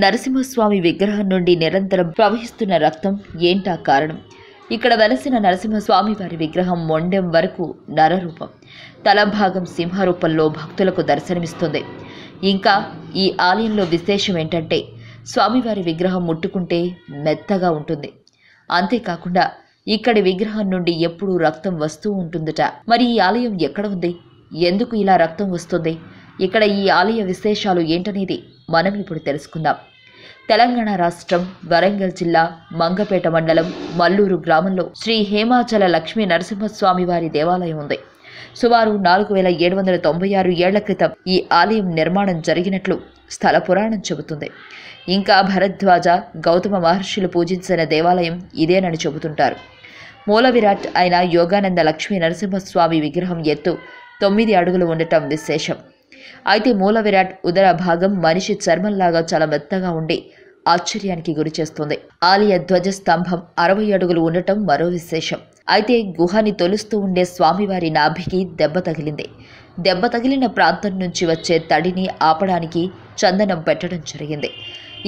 నరసింహస్వామి విగ్రహం నుండి నిరంతరం ప్రవహిస్తున్న రక్తం ఏంటా కారణం ఇక్కడ వెలసిన నరసింహస్వామి వారి విగ్రహం మొండెం వరకు నరరూపం తల భాగం సింహరూపంలో భక్తులకు దర్శనమిస్తుంది ఇంకా ఈ ఆలయంలో విశేషం ఏంటంటే స్వామివారి విగ్రహం ముట్టుకుంటే మెత్తగా ఉంటుంది అంతేకాకుండా ఇక్కడి విగ్రహం నుండి ఎప్పుడూ రక్తం వస్తూ ఉంటుందట మరి ఈ ఆలయం ఎక్కడ ఉంది ఎందుకు ఇలా రక్తం వస్తుంది ఇక్కడ ఈ ఆలయ విశేషాలు ఏంటనేది మనం ఇప్పుడు తెలుసుకుందాం తెలంగాణ రాష్ట్రం వరంగల్ జిల్లా మంగపేట మండలం మల్లూరు గ్రామంలో శ్రీ హేమాచల లక్ష్మీ నరసింహస్వామి వారి దేవాలయం ఉంది సుమారు నాలుగు వేల ఏడు వందల తొంభై ఆరు ఏళ్ల క్రితం ఈ ఆలయం నిర్మాణం జరిగినట్లు స్థల పురాణం చెబుతుంది ఇంకా భరద్వాజ గౌతమ మహర్షులు పూజించిన దేవాలయం ఇదేనని చెబుతుంటారు మూల విరాట్ అయిన యోగానంద లక్ష్మీ నరసింహస్వామి విగ్రహం ఎత్తు తొమ్మిది అడుగులు ఉండటం విశేషం అయితే మూల విరాట్ ఉదర భాగం మనిషి చర్మంలాగా చాలా మెత్తగా ఉండి ఆశ్చర్యానికి గురిచేస్తుంది ఆలయ ధ్వజస్తంభం అరవై అడుగులు ఉండటం మరో విశేషం అయితే గుహని తొలుస్తూ ఉండే స్వామివారి నాభికి దెబ్బ తగిలింది దెబ్బ తగిలిన ప్రాంతం నుంచి వచ్చే తడిని ఆపడానికి చందనం పెట్టడం జరిగింది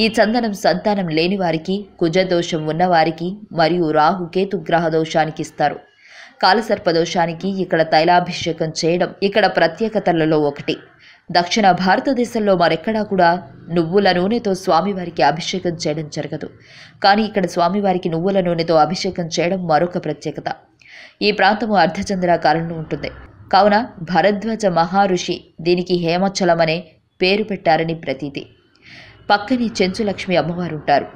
ఈ చందనం సంతానం లేని వారికి కుజదోషం ఉన్నవారికి మరియు రాహుకేతు గ్రహ దోషానికి ఇస్తారు కాలసర్పదోషానికి ఇక్కడ తైలాభిషేకం చేయడం ఇక్కడ ప్రత్యేకతలలో ఒకటి దక్షిణ భారతదేశంలో మరెక్కడా కూడా నువ్వుల నూనెతో స్వామివారికి అభిషేకం చేయడం జరగదు కానీ ఇక్కడ స్వామివారికి నువ్వుల నూనెతో అభిషేకం చేయడం మరొక ప్రత్యేకత ఈ ప్రాంతము అర్ధచంద్రాకారంలో ఉంటుంది కావున భరద్వాజ మహారుషి దీనికి హేమచలమనే పేరు పెట్టారని ప్రతీతి పక్కని చెంచులక్ష్మి అమ్మవారు ఉంటారు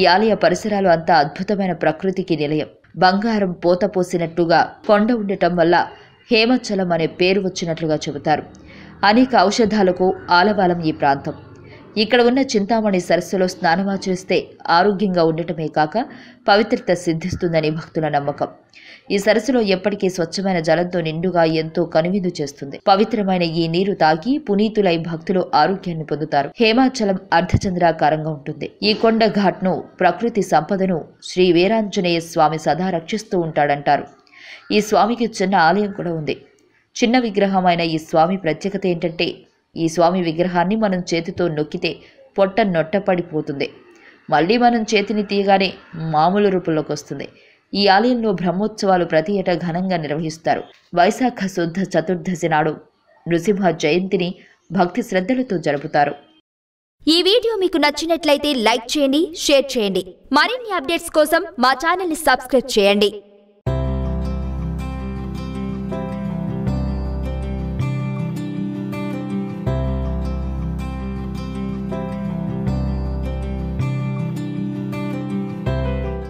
ఈ ఆలయ పరిసరాలు అంతా అద్భుతమైన ప్రకృతికి నిలయం బంగారం పూత పోసినట్టుగా కొండ ఉండటం వల్ల హేమచలం అనే పేరు వచ్చినట్లుగా చెబుతారు అనేక ఔషధాలకు ఆలవాలం ఈ ప్రాంతం ఇక్కడ ఉన్న చింతామణి సరస్సులో స్నానమాచరిస్తే ఆరోగ్యంగా ఉండటమే కాక పవిత్రత సిద్ధిస్తుందని భక్తుల నమ్మకం ఈ సరస్సులో ఎప్పటికీ స్వచ్ఛమైన జలంతో నిండుగా ఎంతో కనువిందు చేస్తుంది పవిత్రమైన ఈ నీరు తాగి పునీతులై భక్తులు ఆరోగ్యాన్ని పొందుతారు హేమాచలం అర్ధచంద్రాకారంగా ఉంటుంది ఈ కొండ ఘాట్ను ప్రకృతి సంపదను శ్రీ వీరాంజనేయ స్వామి సదా రక్షిస్తూ ఉంటాడంటారు ఈ స్వామికి చిన్న ఆలయం కూడా ఉంది చిన్న విగ్రహమైన ఈ స్వామి ప్రత్యేకత ఏంటంటే ఈ స్వామి విగ్రహాన్ని మనం చేతితో నొక్కితే పొట్ట నొట్టపడిపోతుంది మళ్ళీ మనం చేతిని తీయగానే మామూలు రూపంలోకి వస్తుంది ఈ ఆలయంలో బ్రహ్మోత్సవాలు ప్రతి ఏటా ఘనంగా నిర్వహిస్తారు వైశాఖ శుద్ధ చతుర్దశి నాడు నృసింహ జయంతిని భక్తి శ్రద్ధలతో జరుపుతారు ఈ వీడియో మీకు నచ్చినట్లయితే లైక్ చేయండి షేర్ చేయండి మరిన్ని అప్డేట్స్ కోసం మా ఛానల్ని సబ్స్క్రైబ్ చేయండి